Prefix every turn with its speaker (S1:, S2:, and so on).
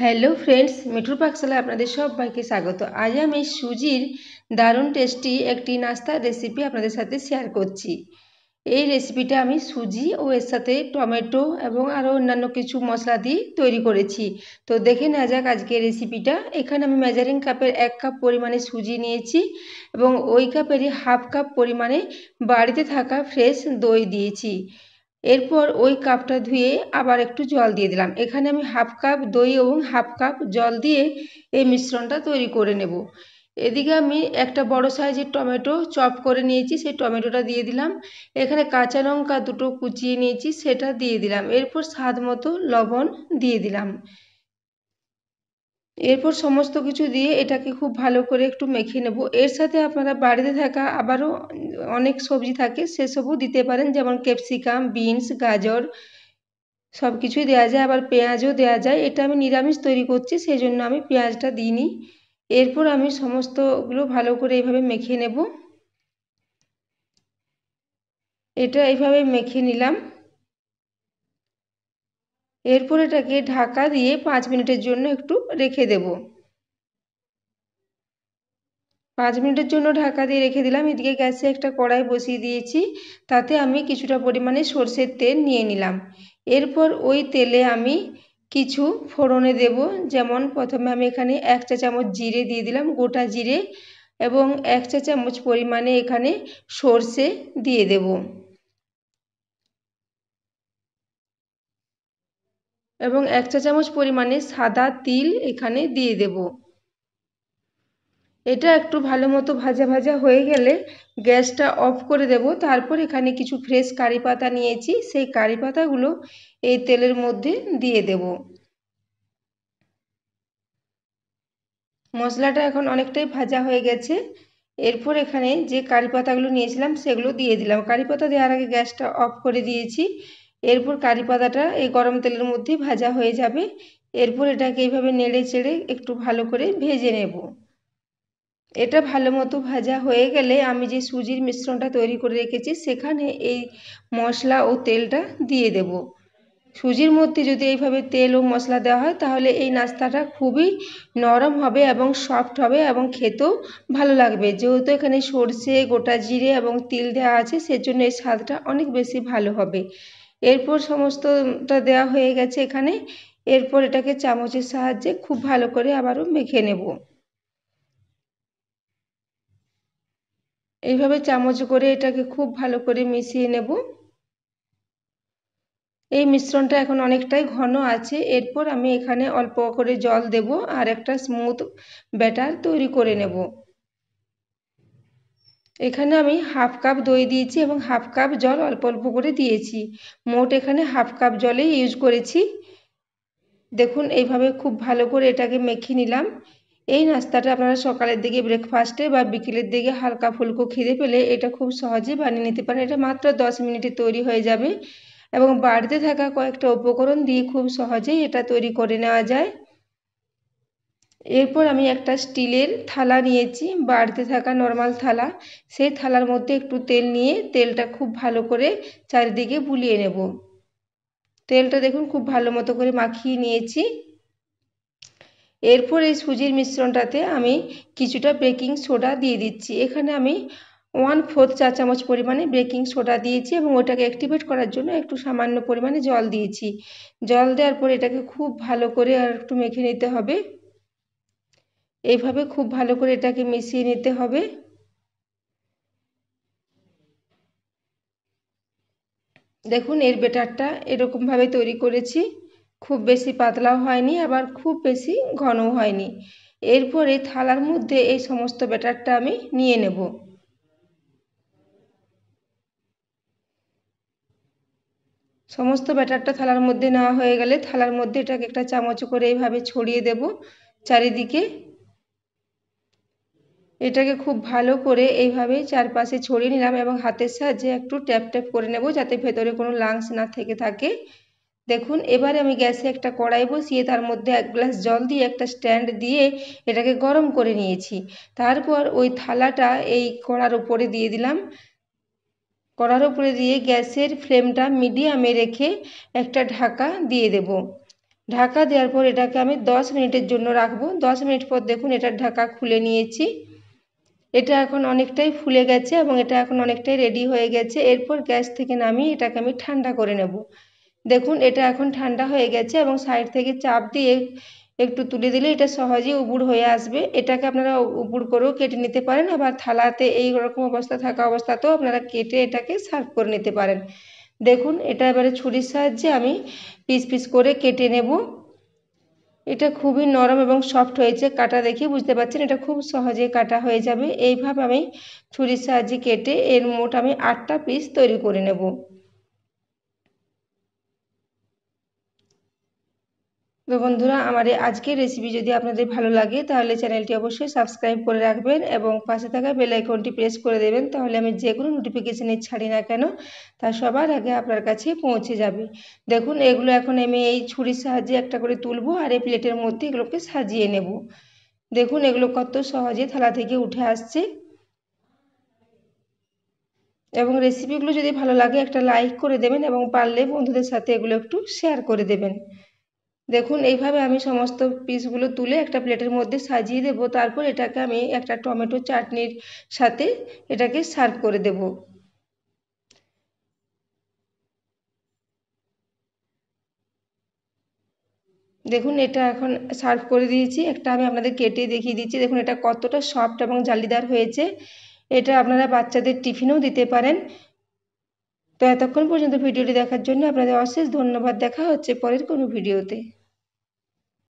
S1: hello friends মিঠুর পাকশালায় আপনাদের সবাইকে স্বাগত আজ আমি সুজির দারুণ টেস্টি একটি নাস্তার রেসিপি আপনাদের সাথে শেয়ার করছি এই রেসিপিটা আমি সুজি ও এর সাথে টমেটো এবং আরও অন্যান্য কিছু মশলা দিয়ে তৈরি করেছি তো দেখে নেওয়া যাক আজকে রেসিপিটা এখানে আমি মেজারিং কাপের এক কাপ পরিমাণে সুজি নিয়েছি এবং ওই কাপেরই হাফ কাপ পরিমাণে বাড়িতে থাকা ফ্রেশ দই দিয়েছি এরপর ওই কাপটা ধুয়ে আবার একটু জল দিয়ে দিলাম এখানে আমি হাফ কাপ দই এবং হাফ কাপ জল দিয়ে এই মিশ্রণটা তৈরি করে নেব এদিকে আমি একটা বড় সাইজের টমেটো চপ করে নিয়েছি সেই টমেটোটা দিয়ে দিলাম এখানে কাঁচা লঙ্কা দুটো কুচিয়ে নিয়েছি সেটা দিয়ে দিলাম এরপর স্বাদ মতো লবণ দিয়ে দিলাম এরপর সমস্ত কিছু দিয়ে এটাকে খুব ভালো করে একটু মেখে নেব এর সাথে আপনারা বাড়িতে থাকা আবারও অনেক সবজি থাকে সেসবও দিতে পারেন যেমন ক্যাপসিকাম বিনস গাজর সব কিছুই দেওয়া যায় আবার পেঁয়াজও দেওয়া যায় এটা আমি নিরামিষ তৈরি করছি সেই জন্য আমি পেঁয়াজটা নি এরপর আমি সমস্তগুলো ভালো করে এইভাবে মেখে নেব এটা এইভাবে মেখে নিলাম এরপর এটাকে ঢাকা দিয়ে পাঁচ মিনিটের জন্য একটু রেখে দেবো পাঁচ মিনিটের জন্য ঢাকা দিয়ে রেখে দিলাম এদিকে গ্যাসে একটা কড়াই বসিয়ে দিয়েছি তাতে আমি কিছুটা পরিমাণে সর্ষের তেল নিয়ে নিলাম এরপর ওই তেলে আমি কিছু ফোড়নে দেব যেমন প্রথমে আমি এখানে এক চা চামচ জিরে দিয়ে দিলাম গোটা জিরে এবং এক চা চামচ পরিমাণে এখানে সর্ষে দিয়ে দেব এবং এক চা চামচ পরিমাণে সাদা তিল এখানে দিয়ে দেবো এটা একটু ভালো মতো ভাজা ভাজা হয়ে গেলে গ্যাসটা অফ করে দেব তারপর এখানে কিছু ফ্রেশ কারি পাতা নিয়েছি সেই কারি পাতাগুলো এই তেলের মধ্যে দিয়ে দেব মশলাটা এখন অনেকটাই ভাজা হয়ে গেছে এরপর এখানে যে কারি পাতাগুলো নিয়েছিলাম সেগুলো দিয়ে দিলাম কারি পাতা দেওয়ার আগে গ্যাসটা অফ করে দিয়েছি এরপর কারি পাতাটা এই গরম তেলের মধ্যে ভাজা হয়ে যাবে এরপর এটাকে এইভাবে নেড়ে চেড়ে একটু ভালো করে ভেজে নেব এটা ভালো মতো ভাজা হয়ে গেলে আমি যে সুজির মিশ্রণটা তৈরি করে রেখেছি সেখানে এই মশলা ও তেলটা দিয়ে দেব সুজির মধ্যে যদি এইভাবে তেল ও মশলা দেওয়া হয় তাহলে এই নাস্তাটা খুবই নরম হবে এবং সফট হবে এবং খেতেও ভালো লাগবে যেহেতু এখানে সর্ষে গোটা জিরে এবং তিল দেওয়া আছে সেজন্য এই স্বাদটা অনেক বেশি ভালো হবে এরপর সমস্তটা দেওয়া হয়ে গেছে এখানে এরপর এটাকে চামচের সাহায্যে খুব ভালো করে আবারও মেখে নেব এইভাবে চামচ করে এটাকে খুব ভালো করে মিশিয়ে নেব এই মিশ্রণটা এখন অনেকটাই ঘন আছে এরপর আমি এখানে অল্প করে জল দেব আর একটা স্মুথ ব্যাটার তৈরি করে নেব এখানে আমি হাফ কাপ দই দিয়েছি এবং হাফ কাপ জল অল্প অল্প করে দিয়েছি মোট এখানে হাফ কাপ জলেই ইউজ করেছি দেখুন এইভাবে খুব ভালো করে এটাকে মেখে নিলাম এই নাস্তাটা আপনারা সকালের দিকে ব্রেকফাস্টে বা বিকেলের দিকে হালকা ফুলকো খিদে পেলে এটা খুব সহজে বানিয়ে নিতে পারেন এটা মাত্র দশ মিনিটে তৈরি হয়ে যাবে এবং বাড়িতে থাকা কয়েকটা উপকরণ দিয়ে খুব সহজেই এটা তৈরি করে নেওয়া যায় এরপর আমি একটা স্টিলের থালা নিয়েছি বাড়িতে থাকা নর্মাল থালা সেই থালার মধ্যে একটু তেল নিয়ে তেলটা খুব ভালো করে চারিদিকে বুলিয়ে নেব তেলটা দেখুন খুব ভালো মতো করে মাখিয়ে নিয়েছি এরপর এই সুজির মিশ্রণটাতে আমি কিছুটা বেকিং সোডা দিয়ে দিচ্ছি এখানে আমি ওয়ান ফোর্থ চা চামচ পরিমাণে বেকিং সোডা দিয়েছি এবং ওটাকে অ্যাক্টিভেট করার জন্য একটু সামান্য পরিমাণে জল দিয়েছি জল দেওয়ার পর এটাকে খুব ভালো করে আর একটু মেখে নিতে হবে এইভাবে খুব ভালো করে এটাকে মিশিয়ে নিতে হবে দেখুন এর বেটারটা এরকমভাবে তৈরি করেছি খুব বেশি পাতলাও হয়নি আবার খুব বেশি ঘনও হয়নি এরপরে থালার মধ্যে এই সমস্ত ব্যাটারটা আমি নিয়ে নেব সমস্ত ব্যাটারটা থালার মধ্যে নেওয়া হয়ে গেলে থালার মধ্যে এটাকে একটা চামচ করে এইভাবে ছড়িয়ে দেব চারিদিকে এটাকে খুব ভালো করে এইভাবে চারপাশে ছড়িয়ে নিলাম এবং হাতের সাহায্যে একটু ট্যাপ ট্যাপ করে নেব যাতে ভেতরে কোনো লাংস না থেকে থাকে দেখুন এবারে আমি গ্যাসে একটা কড়াই বসিয়ে তার মধ্যে এক গ্লাস জল দিয়ে একটা স্ট্যান্ড দিয়ে এটাকে গরম করে নিয়েছি তারপর ওই থালাটা এই কড়ার উপরে দিয়ে দিলাম কড়ার উপরে দিয়ে গ্যাসের ফ্লেমটা মিডিয়ামে রেখে একটা ঢাকা দিয়ে দেব ঢাকা দেওয়ার পর এটাকে আমি দশ মিনিটের জন্য রাখবো দশ মিনিট পর দেখুন এটার ঢাকা খুলে নিয়েছি এটা এখন অনেকটাই ফুলে গেছে এবং এটা এখন অনেকটাই রেডি হয়ে গেছে এরপর গ্যাস থেকে নামিয়ে এটাকে আমি ঠান্ডা করে নেব দেখুন এটা এখন ঠান্ডা হয়ে গেছে এবং সাইড থেকে চাপ দিয়ে একটু তুলে দিলে এটা সহজেই উবুর হয়ে আসবে এটাকে আপনারা উবুর করেও কেটে নিতে পারেন আবার থালাতে এই রকম অবস্থা থাকা অবস্থাতেও আপনারা কেটে এটাকে সার্ভ করে নিতে পারেন দেখুন এটা এবারে ছুরির সাহায্যে আমি পিস পিস করে কেটে নেব এটা খুবই নরম এবং সফট হয়েছে কাটা দেখি বুঝতে পারছেন এটা খুব সহজে কাটা হয়ে যাবে এইভাবে আমি ছুরির সাহায্যে কেটে এর মোট আমি আটটা পিস তৈরি করে নেব তো বন্ধুরা আমার এই আজকের রেসিপি যদি আপনাদের ভালো লাগে তাহলে চ্যানেলটি অবশ্যই সাবস্ক্রাইব করে রাখবেন এবং পাশে থাকা বেল আইকনটি প্রেস করে দেবেন তাহলে আমি যে কোনো নোটিফিকেশান ছাড়ি না কেন তা সবার আগে আপনার কাছে পৌঁছে যাবে দেখুন এগুলো এখন আমি এই ছুরির সাহায্যে একটা করে তুলবো আর এই প্লেটের মধ্যে এগুলোকে সাজিয়ে নেব দেখুন এগুলো কত সহজে থালা থেকে উঠে আসছে এবং রেসিপিগুলো যদি ভালো লাগে একটা লাইক করে দেবেন এবং পারলে বন্ধুদের সাথে এগুলো একটু শেয়ার করে দেবেন দেখুন এইভাবে আমি সমস্ত পিসগুলো তুলে একটা প্লেটের মধ্যে সাজিয়ে দেব তারপর এটাকে আমি একটা টমেটো চাটনির সাথে এটাকে সার্ভ করে দেব দেখুন এটা এখন সার্ভ করে দিয়েছি একটা আমি আপনাদের কেটে দেখিয়ে দিচ্ছি দেখুন এটা কতটা সফট এবং জালিদার হয়েছে এটা আপনারা বাচ্চাদের টিফিনেও দিতে পারেন তো এতক্ষণ পর্যন্ত ভিডিওটি দেখার জন্য আপনাদের অশেষ ধন্যবাদ দেখা হচ্ছে পরের কোনো ভিডিওতে